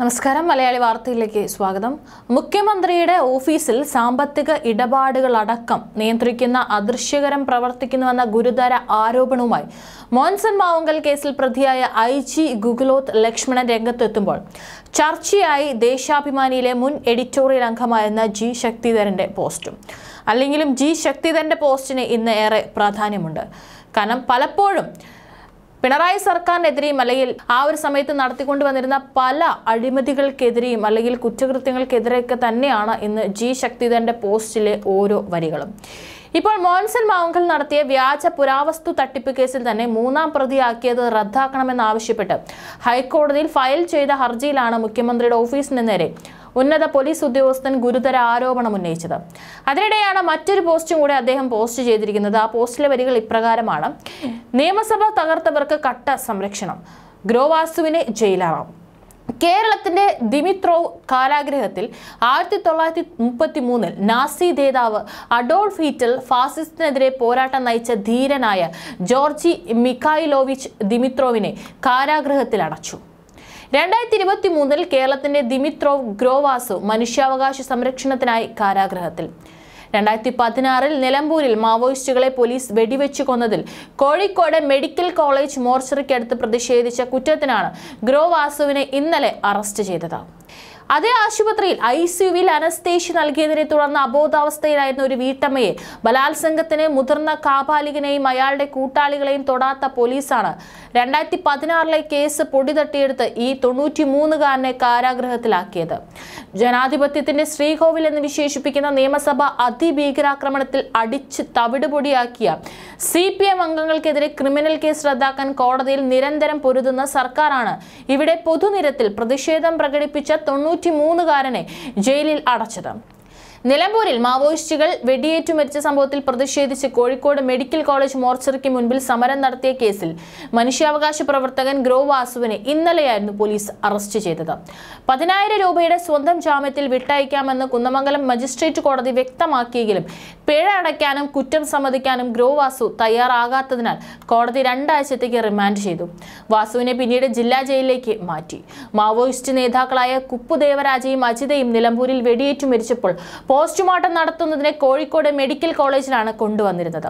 നമസ്കാരം മലയാളി വാർത്തയിലേക്ക് സ്വാഗതം മുഖ്യമന്ത്രിയുടെ ഓഫീസിൽ സാമ്പത്തിക ഇടപാടുകളടക്കം നിയന്ത്രിക്കുന്ന അദൃശ്യകരം പ്രവർത്തിക്കുന്നുവെന്ന ഗുരുതര ആരോപണവുമായി മോൻസൺ മാവുങ്കൽ കേസിൽ പ്രതിയായ ഐ ജി ഗുഗ്ലോത്ത് ലക്ഷ്മണൻ രംഗത്തെത്തുമ്പോൾ ചർച്ചയായി ദേശാഭിമാനിയിലെ മുൻ എഡിറ്റോറിയൽ അംഗമായിരുന്ന ജി ശക്തിധരന്റെ പോസ്റ്റും അല്ലെങ്കിലും ജി ശക്തിധരന്റെ പോസ്റ്റിന് ഇന്ന് ഏറെ പ്രാധാന്യമുണ്ട് കാരണം പലപ്പോഴും പിണറായി സർക്കാരിനെതിരെയും അല്ലെങ്കിൽ ആ ഒരു സമയത്ത് നടത്തിക്കൊണ്ടുവന്നിരുന്ന പല അഴിമതികൾക്കെതിരെയും അല്ലെങ്കിൽ കുറ്റകൃത്യങ്ങൾക്കെതിരെയൊക്കെ തന്നെയാണ് ഇന്ന് ജി ശക്തിധരന്റെ പോസ്റ്റിലെ ഓരോ വരികളും ഇപ്പോൾ മോൻസൺ മാവുങ്കൽ നടത്തിയ വ്യാജ പുരാവസ്തു തട്ടിപ്പ് കേസിൽ തന്നെ മൂന്നാം പ്രതിയാക്കിയത് റദ്ദാക്കണമെന്നാവശ്യപ്പെട്ട് ഹൈക്കോടതിയിൽ ഫയൽ ചെയ്ത ഹർജിയിലാണ് മുഖ്യമന്ത്രിയുടെ ഓഫീസിന് നേരെ ഉന്നത പോലീസ് ഉദ്യോഗസ്ഥൻ ഗുരുതര ആരോപണം ഉന്നയിച്ചത് അതിനിടെയാണ് മറ്റൊരു പോസ്റ്റും കൂടെ അദ്ദേഹം പോസ്റ്റ് ചെയ്തിരിക്കുന്നത് ആ പോസ്റ്റിലെ വരികൾ ഇപ്രകാരമാണ് നിയമസഭ തകർത്തവർക്ക് കട്ട സംരക്ഷണം ഗ്രോവാസുവിനെ ജയിലാവാം കേരളത്തിന്റെ ദിമിത്രോവ് കാലാഗ്രഹത്തിൽ ആയിരത്തി തൊള്ളായിരത്തി മുപ്പത്തി മൂന്നിൽ നാസി നേതാവ് അഡോൾഫ് ഹീറ്റൽ ഫാസിസ്റ്റിനെതിരെ പോരാട്ടം നയിച്ച ധീരനായ ജോർജി മിക്കായിലോവിച്ച് ദിമിത്രോവിനെ കാരാഗ്രഹത്തിൽ അടച്ചു രണ്ടായിരത്തി ഇരുപത്തി മൂന്നിൽ കേരളത്തിന്റെ ദിമിത്രോവ് ഗ്രോവാസു മനുഷ്യാവകാശ സംരക്ഷണത്തിനായി കാരാഗ്രഹത്തിൽ രണ്ടായിരത്തി പതിനാറിൽ നിലമ്പൂരിൽ മാവോയിസ്റ്റുകളെ പോലീസ് വെടിവെച്ച് കൊന്നതിൽ കോഴിക്കോട് മെഡിക്കൽ കോളേജ് മോർച്ചറിക്കടുത്ത് പ്രതിഷേധിച്ച കുറ്റത്തിനാണ് ഗ്രോവാസുവിനെ ഇന്നലെ അറസ്റ്റ് ചെയ്തത് അതേ ആശുപത്രിയിൽ ഐ സിയുവിൽ അനസ്തേഷ്യ നൽകിയതിനെ തുടർന്ന് അബോധാവസ്ഥയിലായിരുന്ന ഒരു വീട്ടമ്മയെ ബലാത്സംഗത്തിന് മുതിർന്ന കാപാലികനെയും അയാളുടെ കൂട്ടാളികളെയും തൊടാത്ത പോലീസാണ് രണ്ടായിരത്തി പതിനാറിലെ കേസ് പൊടി തട്ടിയെടുത്ത് ഈ തൊണ്ണൂറ്റി മൂന്നുകാരനെ കാരാഗ്രഹത്തിലാക്കിയത് ജനാധിപത്യത്തിന്റെ ശ്രീകോവിൽ എന്ന് വിശേഷിപ്പിക്കുന്ന നിയമസഭ അതിഭീകരാക്രമണത്തിൽ അടിച്ച് തവിടുപൊടിയാക്കിയ സി പി എം അംഗങ്ങൾക്കെതിരെ ക്രിമിനൽ കേസ് റദ്ദാക്കാൻ കോടതിയിൽ നിരന്തരം പൊരുതുന്ന സർക്കാരാണ് ഇവിടെ പൊതുനിരത്തിൽ പ്രതിഷേധം പ്രകടിപ്പിച്ച തൊണ്ണൂറ്റി തൊണ്ണൂറ്റി മൂന്നുകാരനെ ജയിലിൽ അടച്ചത് നിലമ്പൂരിൽ മാവോയിസ്റ്റുകൾ വെടിയേറ്റു മരിച്ച സംഭവത്തിൽ പ്രതിഷേധിച്ച് കോഴിക്കോട് മെഡിക്കൽ കോളേജ് മോർച്ചറിക്ക് മുൻപിൽ സമരം നടത്തിയ കേസിൽ മനുഷ്യാവകാശ പ്രവർത്തകൻ ഗ്രോ വാസുവിനെ ഇന്നലെയായിരുന്നു പോലീസ് അറസ്റ്റ് ചെയ്തത് പതിനായിരം രൂപയുടെ സ്വന്തം ജാമ്യത്തിൽ വിട്ടയക്കാമെന്ന് കുന്നമംഗലം മജിസ്ട്രേറ്റ് കോടതി വ്യക്തമാക്കിയെങ്കിലും പിഴ അടയ്ക്കാനും കുറ്റം സമ്മതിക്കാനും ഗ്രോ വാസു തയ്യാറാകാത്തതിനാൽ കോടതി രണ്ടാഴ്ചത്തേക്ക് റിമാൻഡ് ചെയ്തു വാസുവിനെ പിന്നീട് ജില്ലാ ജയിലിലേക്ക് മാറ്റി മാവോയിസ്റ്റ് നേതാക്കളായ കുപ്പുദേവരാജയും അജിതയും നിലമ്പൂരിൽ വെടിയേറ്റു മരിച്ചപ്പോൾ പോസ്റ്റ്മോർട്ടം നടത്തുന്നതിന് കോഴിക്കോട് മെഡിക്കൽ കോളേജിലാണ് കൊണ്ടുവന്നിരുന്നത്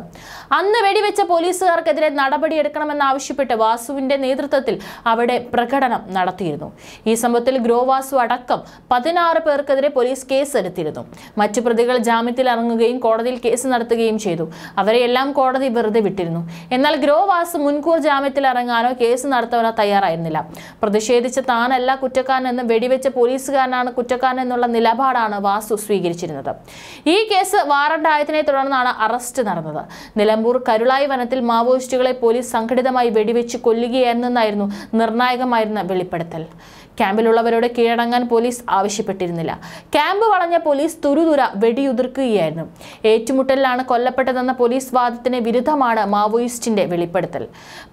അന്ന് വെടിവെച്ച പോലീസുകാർക്കെതിരെ നടപടിയെടുക്കണമെന്നാവശ്യപ്പെട്ട് വാസുവിന്റെ നേതൃത്വത്തിൽ അവിടെ പ്രകടനം നടത്തിയിരുന്നു ഈ സംഭവത്തിൽ ഗ്രോവാസു അടക്കം പതിനാറ് പേർക്കെതിരെ പോലീസ് കേസെടുത്തിരുന്നു മറ്റു പ്രതികൾ ജാമ്യത്തിൽ ഇറങ്ങുകയും കോടതിയിൽ കേസ് നടത്തുകയും ചെയ്തു അവരെയെല്ലാം കോടതി വെറുതെ വിട്ടിരുന്നു എന്നാൽ ഗ്രോവാസ് മുൻകൂർ ജാമ്യത്തിൽ ഇറങ്ങാനോ കേസ് നടത്താനോ തയ്യാറായിരുന്നില്ല പ്രതിഷേധിച്ച താനല്ല കുറ്റക്കാരനെന്നും വെടിവെച്ച പോലീസുകാരനാണ് കുറ്റക്കാരൻ എന്നുള്ള നിലപാടാണ് വാസു സ്വീകരിച്ചിരുന്നത് അറിയിച്ചിരുന്നത് ഈ കേസ് വാറണ്ട് ആയതിനെ തുടർന്നാണ് അറസ്റ്റ് നടന്നത് നിലമ്പൂർ കരുളായി വനത്തിൽ മാവോയിസ്റ്റുകളെ പോലീസ് സംഘടിതമായി വെടിവെച്ച് കൊല്ലുകയായിരുന്നെന്നായിരുന്നു നിർണായകമായിരുന്ന വെളിപ്പെടുത്തൽ ക്യാമ്പിലുള്ളവരോട് കീഴടങ്ങാൻ പോലീസ് ആവശ്യപ്പെട്ടിരുന്നില്ല ക്യാമ്പ് വളഞ്ഞ പോലീസ് തുരുതുര വെടിയുതിർക്കുകയായിരുന്നു ഏറ്റുമുട്ടലിലാണ് കൊല്ലപ്പെട്ടതെന്ന പോലീസ് വാദത്തിന് വിരുദ്ധമാണ് മാവോയിസ്റ്റിന്റെ വെളിപ്പെടുത്തൽ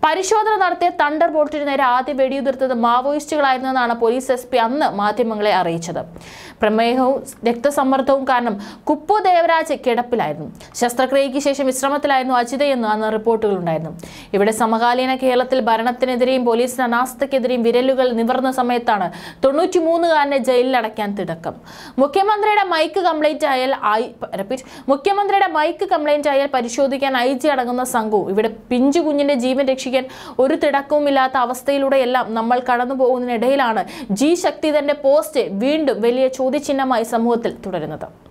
പരിശോധന നടത്തിയ തണ്ടർ ബോട്ടിന് നേരെ ആദ്യം വെടിയുതിർത്തത് മാവോയിസ്റ്റുകളായിരുന്നെന്നാണ് പോലീസ് എസ് പി അന്ന് മാധ്യമങ്ങളെ അറിയിച്ചത് പ്രമേഹവും രക്തസമ്മർദ്ദവും കാരണം കുപ്പു ദേവരാജ് കിടപ്പിലായിരുന്നു ശസ്ത്രക്രിയയ്ക്ക് ശേഷം വിശ്രമത്തിലായിരുന്നു അജിതയെന്ന് അന്ന് റിപ്പോർട്ടുകളുണ്ടായിരുന്നു ഇവിടെ സമകാലീന കേരളത്തിൽ ഭരണത്തിനെതിരെയും പോലീസിന് അനാസ്ഥയ്ക്കെതിരെയും വിരലുകൾ നിവർന്ന സമയത്ത് സമയത്താണ് തൊണ്ണൂറ്റി മൂന്നുകാരനെ അടയ്ക്കാൻ തിടക്കം മുഖ്യമന്ത്രിയുടെ മൈക്ക് കംപ്ലൈന്റ് ആയാൽ ഐ റിപ്പീറ്റ് മുഖ്യമന്ത്രിയുടെ മൈക്ക് കംപ്ലൈന്റ് ആയാൽ പരിശോധിക്കാൻ ഐ ജി അടങ്ങുന്ന സംഘവും ഇവിടെ പിഞ്ചു കുഞ്ഞിന്റെ ജീവൻ രക്ഷിക്കാൻ ഒരു തിടക്കവും ഇല്ലാത്ത അവസ്ഥയിലൂടെയെല്ലാം നമ്മൾ കടന്നു പോകുന്നതിനിടയിലാണ് ജി ശക്തിധരന്റെ പോസ്റ്റ് വീണ്ടും വലിയ ചോദ്യചിഹ്നമായി സമൂഹത്തിൽ തുടരുന്നത്